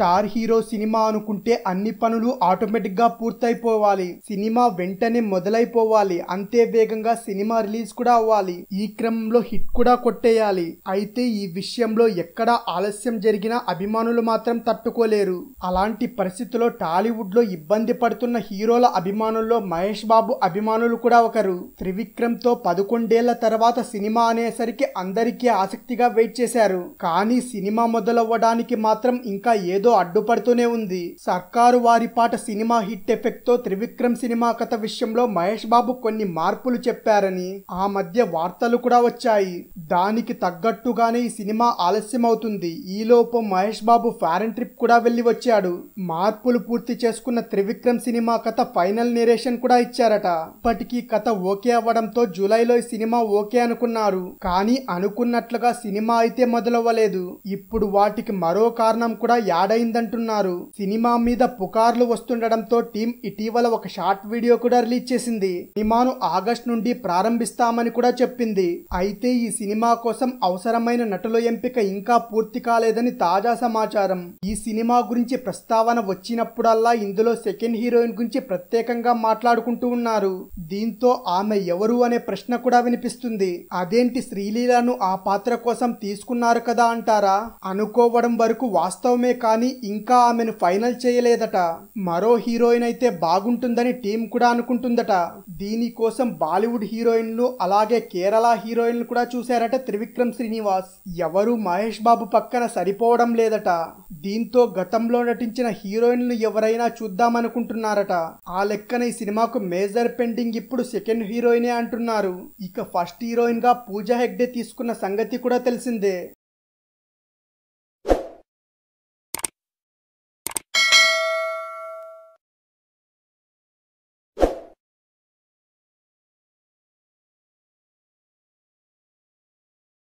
star hero cinema అనుకుంటే అన్ని పనులు ఆటోమేటిక్గా పూర్తయిపోవాలి సినిమా వెంటనే మొదలైపోవాలి అంతే వేగంగా సినిమా రిలీజ్ కూడా అవ్వాలి ఈ క్రమంలో హిట్ కూడా కొట్టేయాలి అయితే ఈ విషయంలో ఎక్కడ ఆలస్యం జరిగినా అభిమానులు మాత్రం తట్టుకోలేరు అలాంటి పరిస్థితుల్లో టాలీవుడ్ లో ఇబ్బంది పడుతున్న హీరోల అభిమానుల్లో మహేష్ బాబు అభిమానులు కూడా ఒకరు త్రివిక్రమ్ తో పదకొండేళ్ల తర్వాత సినిమా అనేసరికి అందరికీ ఆసక్తిగా వెయిట్ చేశారు కానీ సినిమా మొదలవ్వడానికి మాత్రం ఇంకా ఏదో ఏదో అడ్డుపడుతూనే ఉంది సర్కారు వారి పాట సినిమా హిట్ ఎఫెక్ట్ తో త్రివిక్రమ్ సినిమా కథ విషయంలో మహేష్ బాబు కొన్ని మార్పులు చెప్పారని ఆ మధ్య వార్తలు కూడా వచ్చాయి దానికి తగ్గట్టుగానే ఈ సినిమా ఆలస్యం అవుతుంది ఈలోపు మహేష్ బాబు ఫారెన్ ట్రిప్ కూడా వెళ్ళి వచ్చాడు మార్పులు పూర్తి చేసుకున్న త్రివిక్రమ్ సినిమా కథ ఫైనల్ నిరేషన్ కూడా ఇచ్చారట ఇప్పటికీ కథ ఓకే అవ్వడంతో జూలైలో ఈ సినిమా ఓకే అనుకున్నారు కానీ అనుకున్నట్లుగా సినిమా అయితే మొదలవ్వలేదు ఇప్పుడు వాటికి మరో కారణం కూడా యాడై మొదలైందంటున్నారు సినిమా మీద పుకార్లు వస్తుండటంతో టీం ఇటీవల ఒక షార్ట్ వీడియో కూడా రిలీజ్ చేసింది సినిమాను ఆగస్ట్ నుండి ప్రారంభిస్తామని కూడా చెప్పింది అయితే ఈ సినిమా కోసం అవసరమైన నటుల ఎంపిక ఇంకా పూర్తి కాలేదని తాజా సమాచారం ఈ సినిమా గురించి ప్రస్తావన వచ్చినప్పుడల్లా ఇందులో సెకండ్ హీరోయిన్ గురించి ప్రత్యేకంగా మాట్లాడుకుంటూ ఉన్నారు దీంతో ఆమె ఎవరు అనే ప్రశ్న కూడా వినిపిస్తుంది అదేంటి శ్రీలీలను ఆ పాత్ర కోసం తీసుకున్నారు కదా అంటారా అనుకోవడం వరకు వాస్తవమే కానీ కానీ ఇంకా ఆమెను ఫైనల్ చేయలేదట మరో హీరోయిన్ అయితే బాగుంటుందని టీం కూడా అనుకుంటుందట దీనికోసం బాలీవుడ్ హీరోయిన్లు అలాగే కేరళ హీరోయిన్లు కూడా చూశారట త్రివిక్రమ్ శ్రీనివాస్ ఎవరు మహేష్ బాబు పక్కన సరిపోవడం లేదట దీంతో గతంలో నటించిన హీరోయిన్లు ఎవరైనా చూద్దామనుకుంటున్నారట ఆ లెక్కన ఈ సినిమాకు మేజర్ పెండింగ్ ఇప్పుడు సెకండ్ హీరోయినే అంటున్నారు ఇక ఫస్ట్ హీరోయిన్ గా పూజా హెగ్డే తీసుకున్న సంగతి కూడా తెలిసిందే